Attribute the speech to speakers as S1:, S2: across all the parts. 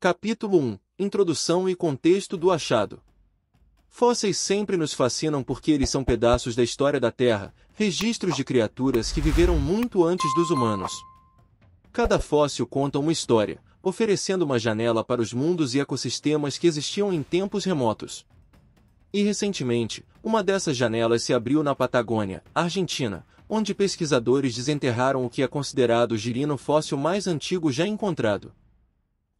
S1: Capítulo 1 Introdução e contexto do achado. Fósseis sempre nos fascinam porque eles são pedaços da história da Terra, registros de criaturas que viveram muito antes dos humanos. Cada fóssil conta uma história, oferecendo uma janela para os mundos e ecossistemas que existiam em tempos remotos. E recentemente, uma dessas janelas se abriu na Patagônia, Argentina, onde pesquisadores desenterraram o que é considerado o girino fóssil mais antigo já encontrado.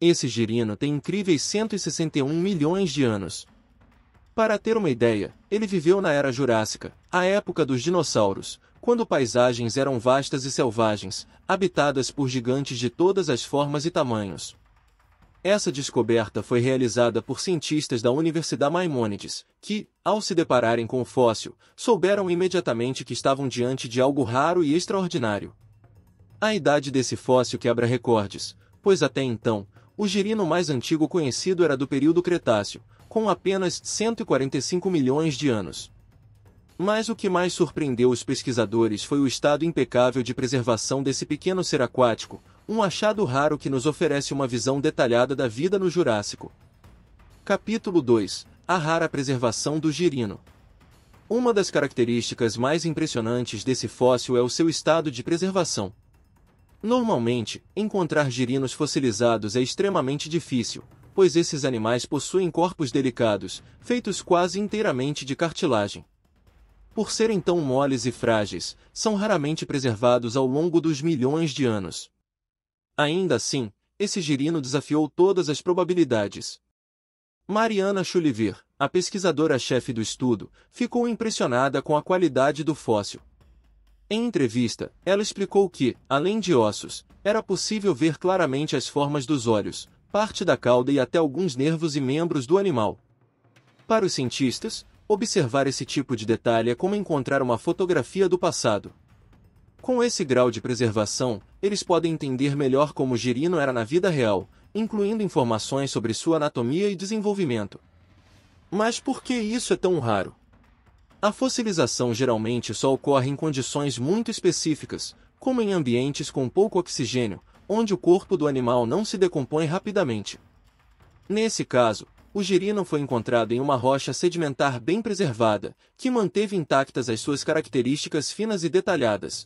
S1: Esse girino tem incríveis 161 milhões de anos. Para ter uma ideia, ele viveu na Era Jurássica, a época dos dinossauros, quando paisagens eram vastas e selvagens, habitadas por gigantes de todas as formas e tamanhos. Essa descoberta foi realizada por cientistas da Universidade Maimonides, que, ao se depararem com o fóssil, souberam imediatamente que estavam diante de algo raro e extraordinário. A idade desse fóssil quebra recordes, pois até então, o girino mais antigo conhecido era do período Cretáceo, com apenas 145 milhões de anos. Mas o que mais surpreendeu os pesquisadores foi o estado impecável de preservação desse pequeno ser aquático, um achado raro que nos oferece uma visão detalhada da vida no Jurássico. Capítulo 2 A rara preservação do girino. Uma das características mais impressionantes desse fóssil é o seu estado de preservação. Normalmente, encontrar girinos fossilizados é extremamente difícil, pois esses animais possuem corpos delicados, feitos quase inteiramente de cartilagem. Por serem tão moles e frágeis, são raramente preservados ao longo dos milhões de anos. Ainda assim, esse girino desafiou todas as probabilidades. Mariana Schulivier, a pesquisadora-chefe do estudo, ficou impressionada com a qualidade do fóssil. Em entrevista, ela explicou que, além de ossos, era possível ver claramente as formas dos olhos, parte da cauda e até alguns nervos e membros do animal. Para os cientistas, observar esse tipo de detalhe é como encontrar uma fotografia do passado. Com esse grau de preservação, eles podem entender melhor como Girino era na vida real, incluindo informações sobre sua anatomia e desenvolvimento. Mas por que isso é tão raro? A fossilização geralmente só ocorre em condições muito específicas, como em ambientes com pouco oxigênio, onde o corpo do animal não se decompõe rapidamente. Nesse caso, o girino foi encontrado em uma rocha sedimentar bem preservada, que manteve intactas as suas características finas e detalhadas.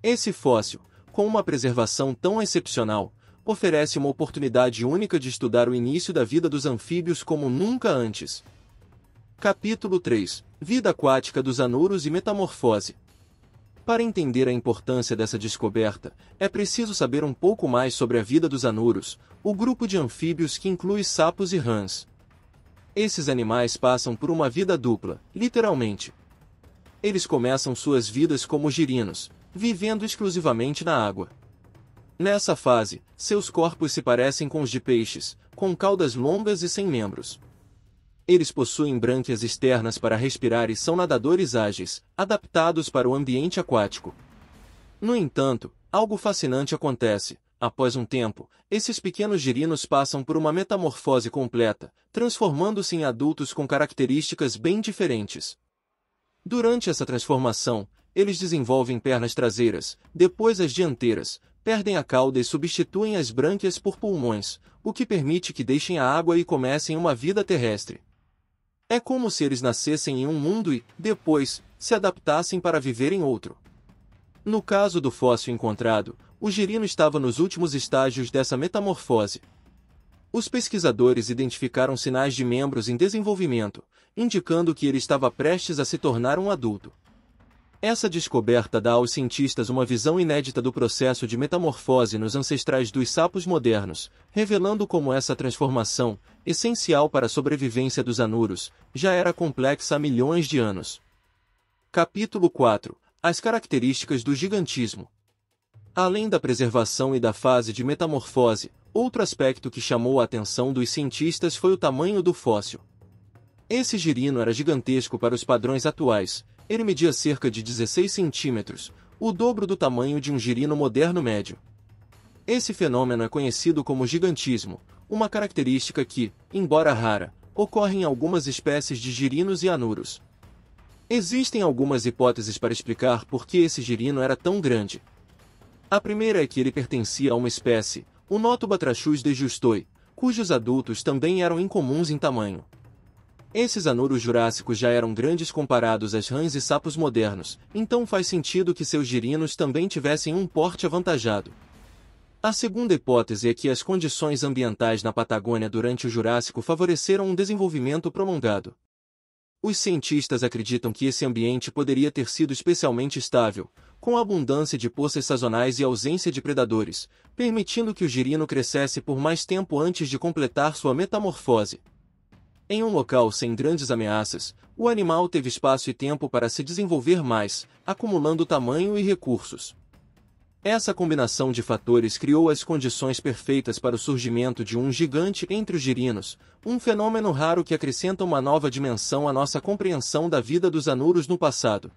S1: Esse fóssil, com uma preservação tão excepcional, oferece uma oportunidade única de estudar o início da vida dos anfíbios como nunca antes. Capítulo 3 Vida aquática dos anuros e metamorfose. Para entender a importância dessa descoberta, é preciso saber um pouco mais sobre a vida dos anuros, o grupo de anfíbios que inclui sapos e rãs. Esses animais passam por uma vida dupla, literalmente. Eles começam suas vidas como girinos, vivendo exclusivamente na água. Nessa fase, seus corpos se parecem com os de peixes, com caudas longas e sem membros eles possuem brânquias externas para respirar e são nadadores ágeis, adaptados para o ambiente aquático. No entanto, algo fascinante acontece. Após um tempo, esses pequenos girinos passam por uma metamorfose completa, transformando-se em adultos com características bem diferentes. Durante essa transformação, eles desenvolvem pernas traseiras, depois as dianteiras, perdem a cauda e substituem as brânquias por pulmões, o que permite que deixem a água e comecem uma vida terrestre. É como se eles nascessem em um mundo e, depois, se adaptassem para viver em outro. No caso do fóssil encontrado, o girino estava nos últimos estágios dessa metamorfose. Os pesquisadores identificaram sinais de membros em desenvolvimento, indicando que ele estava prestes a se tornar um adulto. Essa descoberta dá aos cientistas uma visão inédita do processo de metamorfose nos ancestrais dos sapos modernos, revelando como essa transformação, essencial para a sobrevivência dos anuros, já era complexa há milhões de anos. Capítulo 4 As características do gigantismo. Além da preservação e da fase de metamorfose, outro aspecto que chamou a atenção dos cientistas foi o tamanho do fóssil. Esse girino era gigantesco para os padrões atuais, ele media cerca de 16 centímetros, o dobro do tamanho de um girino moderno médio. Esse fenômeno é conhecido como gigantismo, uma característica que, embora rara, ocorre em algumas espécies de girinos e anuros. Existem algumas hipóteses para explicar por que esse girino era tão grande. A primeira é que ele pertencia a uma espécie, o Notobatrachus de Justoi, cujos adultos também eram incomuns em tamanho, esses anuros jurássicos já eram grandes comparados às rãs e sapos modernos, então faz sentido que seus girinos também tivessem um porte avantajado. A segunda hipótese é que as condições ambientais na Patagônia durante o Jurássico favoreceram um desenvolvimento prolongado. Os cientistas acreditam que esse ambiente poderia ter sido especialmente estável, com a abundância de poças sazonais e ausência de predadores, permitindo que o girino crescesse por mais tempo antes de completar sua metamorfose. Em um local sem grandes ameaças, o animal teve espaço e tempo para se desenvolver mais, acumulando tamanho e recursos. Essa combinação de fatores criou as condições perfeitas para o surgimento de um gigante entre os girinos, um fenômeno raro que acrescenta uma nova dimensão à nossa compreensão da vida dos anuros no passado.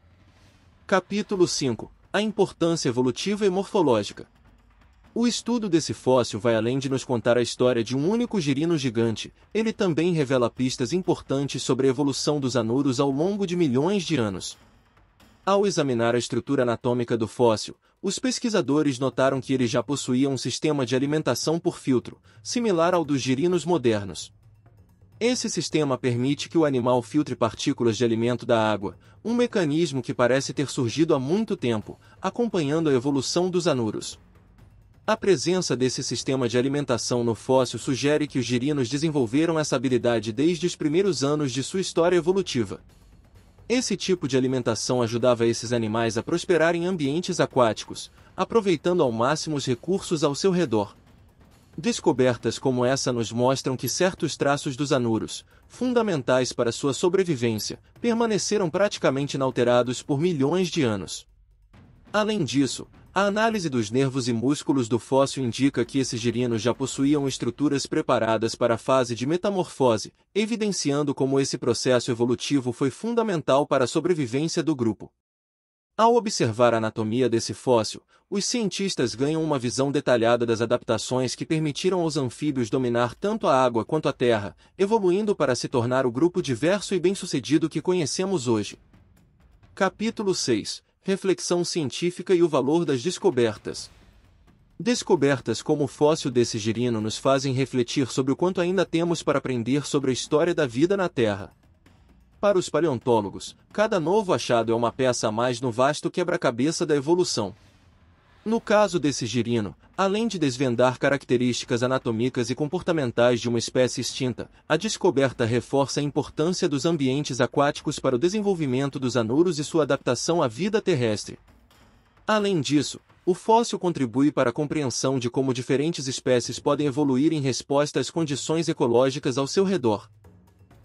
S1: Capítulo 5 A importância evolutiva e morfológica o estudo desse fóssil vai além de nos contar a história de um único girino gigante, ele também revela pistas importantes sobre a evolução dos anuros ao longo de milhões de anos. Ao examinar a estrutura anatômica do fóssil, os pesquisadores notaram que ele já possuía um sistema de alimentação por filtro, similar ao dos girinos modernos. Esse sistema permite que o animal filtre partículas de alimento da água, um mecanismo que parece ter surgido há muito tempo, acompanhando a evolução dos anuros. A presença desse sistema de alimentação no fóssil sugere que os girinos desenvolveram essa habilidade desde os primeiros anos de sua história evolutiva. Esse tipo de alimentação ajudava esses animais a prosperar em ambientes aquáticos, aproveitando ao máximo os recursos ao seu redor. Descobertas como essa nos mostram que certos traços dos anuros, fundamentais para sua sobrevivência, permaneceram praticamente inalterados por milhões de anos. Além disso, a análise dos nervos e músculos do fóssil indica que esses girinos já possuíam estruturas preparadas para a fase de metamorfose, evidenciando como esse processo evolutivo foi fundamental para a sobrevivência do grupo. Ao observar a anatomia desse fóssil, os cientistas ganham uma visão detalhada das adaptações que permitiram aos anfíbios dominar tanto a água quanto a terra, evoluindo para se tornar o grupo diverso e bem-sucedido que conhecemos hoje. Capítulo 6 reflexão científica e o valor das descobertas. Descobertas como o fóssil desse girino nos fazem refletir sobre o quanto ainda temos para aprender sobre a história da vida na Terra. Para os paleontólogos, cada novo achado é uma peça a mais no vasto quebra-cabeça da evolução. No caso desse girino, além de desvendar características anatômicas e comportamentais de uma espécie extinta, a descoberta reforça a importância dos ambientes aquáticos para o desenvolvimento dos anuros e sua adaptação à vida terrestre. Além disso, o fóssil contribui para a compreensão de como diferentes espécies podem evoluir em resposta às condições ecológicas ao seu redor.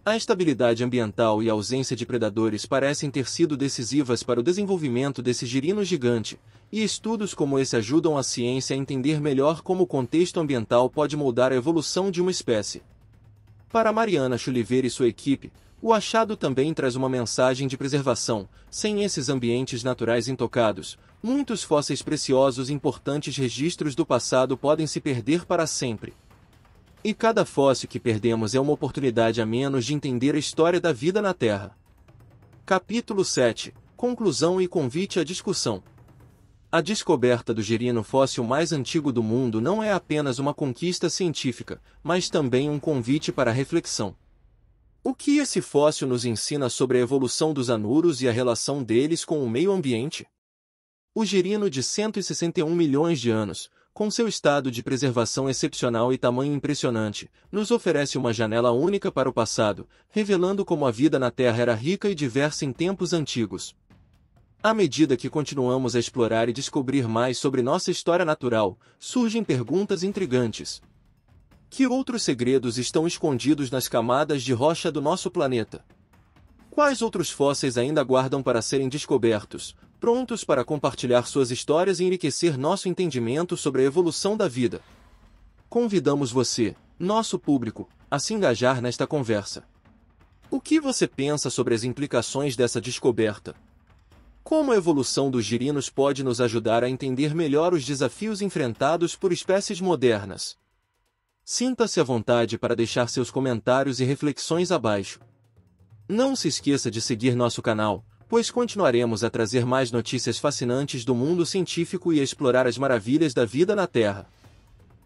S1: A estabilidade ambiental e a ausência de predadores parecem ter sido decisivas para o desenvolvimento desse girino gigante, e estudos como esse ajudam a ciência a entender melhor como o contexto ambiental pode moldar a evolução de uma espécie. Para Mariana Chuliver e sua equipe, o achado também traz uma mensagem de preservação. Sem esses ambientes naturais intocados, muitos fósseis preciosos e importantes registros do passado podem se perder para sempre. E cada fóssil que perdemos é uma oportunidade a menos de entender a história da vida na Terra. Capítulo 7 Conclusão e convite à discussão. A descoberta do gerino fóssil mais antigo do mundo não é apenas uma conquista científica, mas também um convite para reflexão. O que esse fóssil nos ensina sobre a evolução dos anuros e a relação deles com o meio ambiente? O gerino de 161 milhões de anos, com seu estado de preservação excepcional e tamanho impressionante, nos oferece uma janela única para o passado, revelando como a vida na Terra era rica e diversa em tempos antigos. À medida que continuamos a explorar e descobrir mais sobre nossa história natural, surgem perguntas intrigantes. Que outros segredos estão escondidos nas camadas de rocha do nosso planeta? Quais outros fósseis ainda aguardam para serem descobertos, prontos para compartilhar suas histórias e enriquecer nosso entendimento sobre a evolução da vida. Convidamos você, nosso público, a se engajar nesta conversa. O que você pensa sobre as implicações dessa descoberta? Como a evolução dos girinos pode nos ajudar a entender melhor os desafios enfrentados por espécies modernas? Sinta-se à vontade para deixar seus comentários e reflexões abaixo. Não se esqueça de seguir nosso canal, pois continuaremos a trazer mais notícias fascinantes do mundo científico e a explorar as maravilhas da vida na Terra.